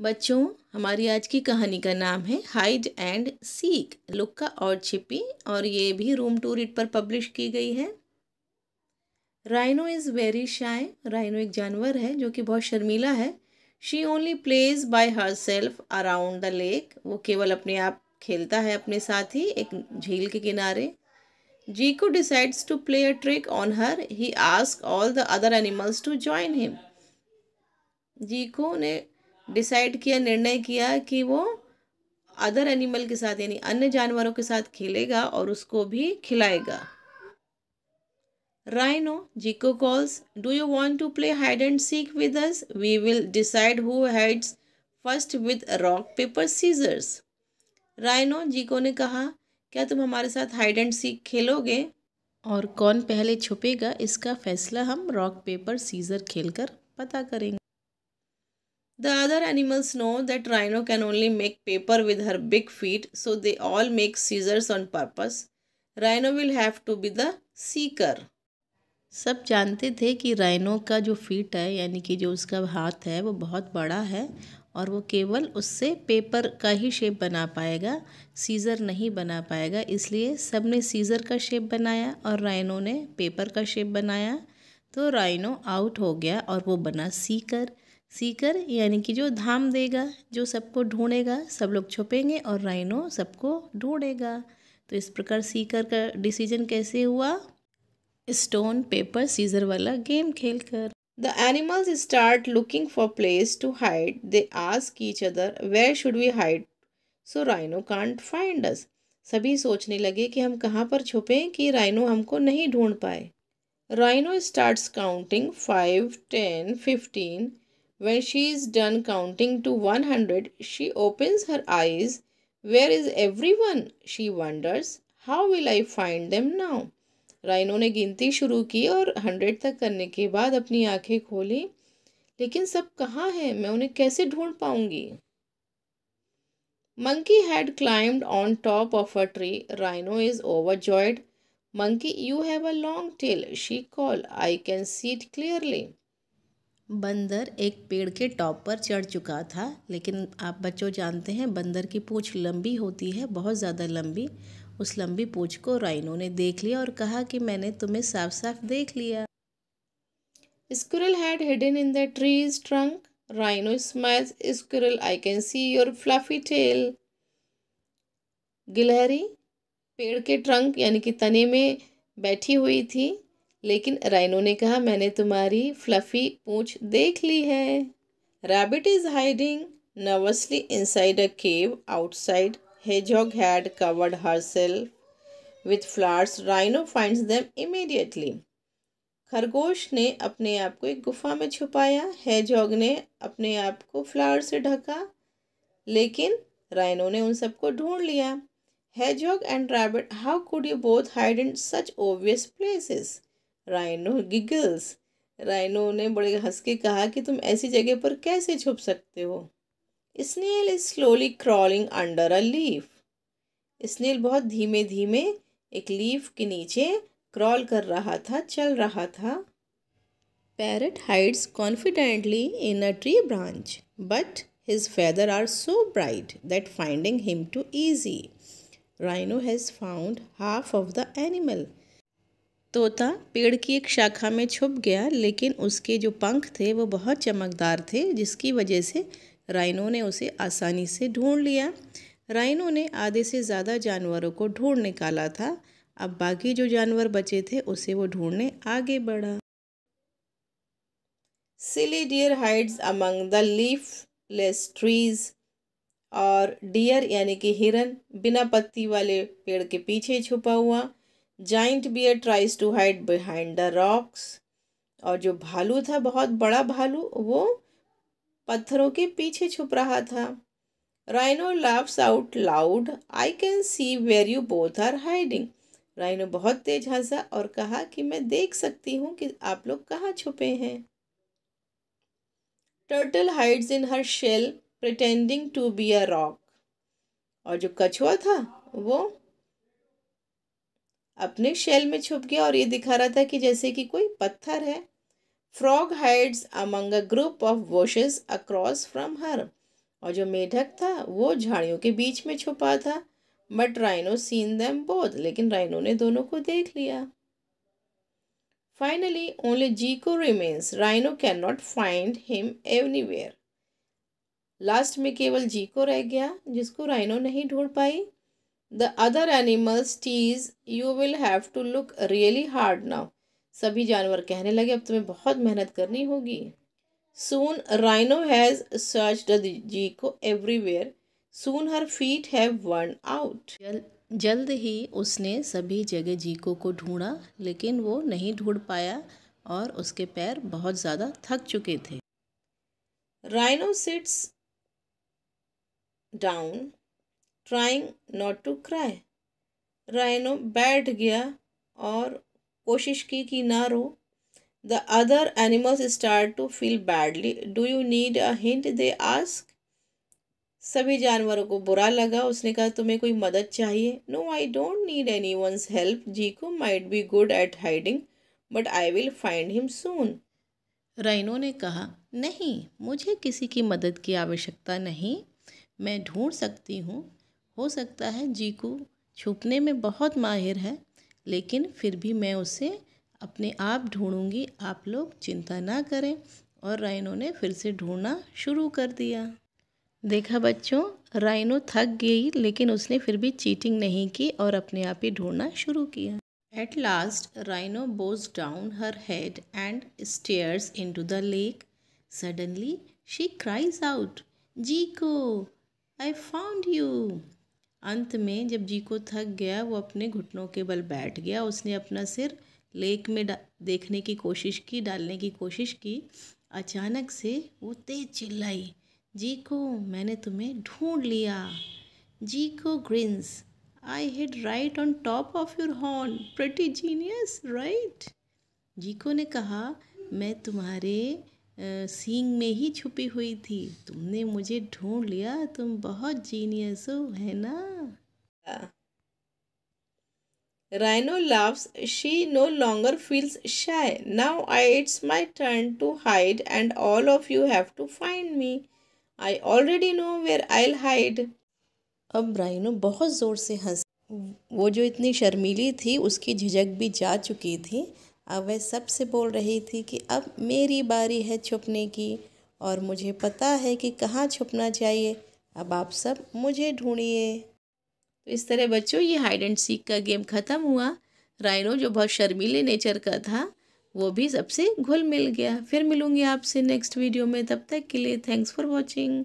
बच्चों हमारी आज की कहानी का नाम है हाइड एंड सीक लुक्का और छिपी और ये भी रूम टू रिट पर पब्लिश की गई है rhino is very shy rhino एक जानवर है जो कि बहुत शर्मीला है she only plays by herself around the lake वो केवल अपने आप खेलता है अपने साथ ही एक झील के किनारे Ziko decides to play a trick on her he ask all the other animals to join him Ziko ने डिसाइड किया निर्णय किया कि वो अदर एनिमल के साथ यानी अन्य जानवरों के साथ खेलेगा और उसको भी खिलाएगा rhino Ziko calls do you want to play hide and seek with us we will decide who heads first with rock paper scissors rhino Ziko ने कहा क्या तुम हमारे साथ हाइड एंड सीक खेलोगे और कौन पहले छुपेगा इसका फैसला हम रॉक पेपर सीजर खेलकर पता करेंगे The other animals know that rhino can only make paper with her big feet, so they all make scissors on purpose. Rhino will have to be the seeker. सब जानते थे कि rhino का जो feet है यानी कि जो उसका हाथ है वो बहुत बड़ा है और वो केवल उससे पेपर का ही शेप बना पाएगा सीज़र नहीं बना पाएगा इसलिए सब ने सीज़र का शेप बनाया और राइनो ने पेपर का शेप बनाया तो राइनो आउट हो गया और वो बना सीकर सीकर यानी कि जो धाम देगा जो सबको ढूंढेगा सब लोग छुपेंगे और राइनो सबको ढूंढेगा तो इस प्रकार सीकर का डिसीजन कैसे हुआ स्टोन पेपर सीजर वाला गेम खेलकर the animals start looking for place to hide they ask each other where should we hide so rhino can't find us सभी सोचने लगे कि हम कहाँ पर छुपें कि राइनो हमको नहीं ढूंढ पाए rhino starts counting five ten fifteen When she is done counting to 100, she opens her eyes. Where is everyone? She wonders. How will I find them now? Rhino ने गिनती शुरू की और हंड्रेड तक करने के बाद अपनी आंखें खोली लेकिन सब कहाँ हैं मैं उन्हें कैसे ढूंढ पाऊंगी monkey had climbed on top of a tree rhino is overjoyed monkey you have a long tail she call I can see it clearly बंदर एक पेड़ के टॉप पर चढ़ चुका था लेकिन आप बच्चों जानते हैं बंदर की पूँछ लंबी होती है बहुत ज़्यादा लंबी उस लंबी पूँछ को राइनो ने देख लिया और कहा कि मैंने तुम्हें साफ साफ देख लिया squirrel had hidden in the tree's trunk rhino smiles squirrel I can see your fluffy tail गिलहरी पेड़ के ट्रंक यानी कि तने में बैठी हुई थी लेकिन राइनो ने कहा मैंने तुम्हारी फ्लफी पूँछ देख ली है rabbit is hiding nervously inside a cave outside hedgehog had covered herself with flowers rhino find them immediately खरगोश ने अपने आप को एक गुफा में छुपाया हैजॉग ने अपने आप को फ्लावर से ढका लेकिन राइनो ने उन सबको ढूंढ लिया hedgehog and rabbit how could you both hide in such obvious places rhino giggles rhino ने बड़े हंस के कहा कि तुम ऐसी जगह पर कैसे छुप सकते हो snail is slowly crawling under a leaf snail बहुत धीमे धीमे एक लीफ के नीचे क्रॉल कर रहा था चल रहा था parrot hides confidently in a tree branch but his feather are so bright that finding him too easy rhino has found half of the animal तोता पेड़ की एक शाखा में छुप गया लेकिन उसके जो पंख थे वो बहुत चमकदार थे जिसकी वजह से राइनो ने उसे आसानी से ढूंढ लिया राइनो ने आधे से ज़्यादा जानवरों को ढूंढ निकाला था अब बाकी जो जानवर बचे थे उसे वो ढूंढने आगे बढ़ा silly deer hides among the leafless trees और डियर यानी कि हिरन बिना पत्ती वाले पेड़ के पीछे छुपा हुआ giant bear tries to hide behind the rocks और जो भालू था बहुत बड़ा भालू वो पत्थरों के पीछे छुप रहा था rhino laughs out loud I can see where you both are hiding rhino बहुत तेज हंसा और कहा कि मैं देख सकती हूँ कि आप लोग कहाँ छुपे हैं turtle hides in her shell pretending to be a rock और जो कछुआ था वो अपने शेल में छुप गया और ये दिखा रहा था कि जैसे कि कोई पत्थर है frog hides among a group of washes across from her और जो मेढक था वो झाड़ियों के बीच में छुपा था बट राइनो सीन दैम बोध लेकिन राइनो ने दोनों को देख लिया finally only Ziko remains rhino can not find him anywhere last में केवल जी को रह गया जिसको राइनो नहीं ढूंढ पाई the other animals tease you will have to look really hard now सभी जानवर कहने लगे अब तुम्हें बहुत मेहनत करनी होगी soon rhino has search Ziko everywhere soon her feet have worn out जल्द ही उसने सभी जगह जीको को ढूंढा लेकिन वो नहीं ढूंढ पाया और उसके पैर बहुत ज़्यादा थक चुके थे rhino sits down trying not to cry rhino बैठ गया और कोशिश की कि ना रो the other animals start to feel badly do you need a hint they ask सभी जानवरों को बुरा लगा उसने कहा तुम्हें कोई मदद चाहिए no I don't need anyone's help Ziko might be good at hiding but I will find him soon rhino ने कहा नहीं मुझे किसी की मदद की आवश्यकता नहीं मैं ढूंढ सकती हूँ हो सकता है जीकू छुपने में बहुत माहिर है लेकिन फिर भी मैं उसे अपने आप ढूंढूंगी आप लोग चिंता ना करें और राइनो ने फिर से ढूंढना शुरू कर दिया देखा बच्चों राइनो थक गई लेकिन उसने फिर भी चीटिंग नहीं की और अपने आप ही ढूंढना शुरू किया at rhino bows down her down and stares into the lake suddenly she cries out Ziko I found you अंत में जब जीको थक गया वो अपने घुटनों के बल बैठ गया उसने अपना सिर लेक में देखने की कोशिश की डालने की कोशिश की अचानक से वो तेज चिल्लाई जी को मैंने तुम्हें ढूंढ लिया Ziko grins I hid right on top of your horn pretty genius right Ziko ने कहा मैं तुम्हारे सींग में ही छुपी हुई थी तुमने मुझे ढूंढ लिया तुम बहुत जीनियस हो है ना rhino loves she no longer feels shy now I it's my turn to hide and all of you have to find me I already know where I hide अब राइनो बहुत जोर से हंस वो जो इतनी शर्मीली थी उसकी झिझक भी जा चुकी थी अब वह सबसे बोल रही थी कि अब मेरी बारी है छुपने की और मुझे पता है कि कहाँ छुपना चाहिए अब आप सब मुझे ढूंढिए तो इस तरह बच्चों ये हाइड एंड सीख का गेम ख़त्म हुआ राइनो जो बहुत शर्मीले नेचर का था वो भी सबसे घुल मिल गया फिर मिलूँगी आपसे नेक्स्ट वीडियो में तब तक के लिए थैंक्स फॉर वॉचिंग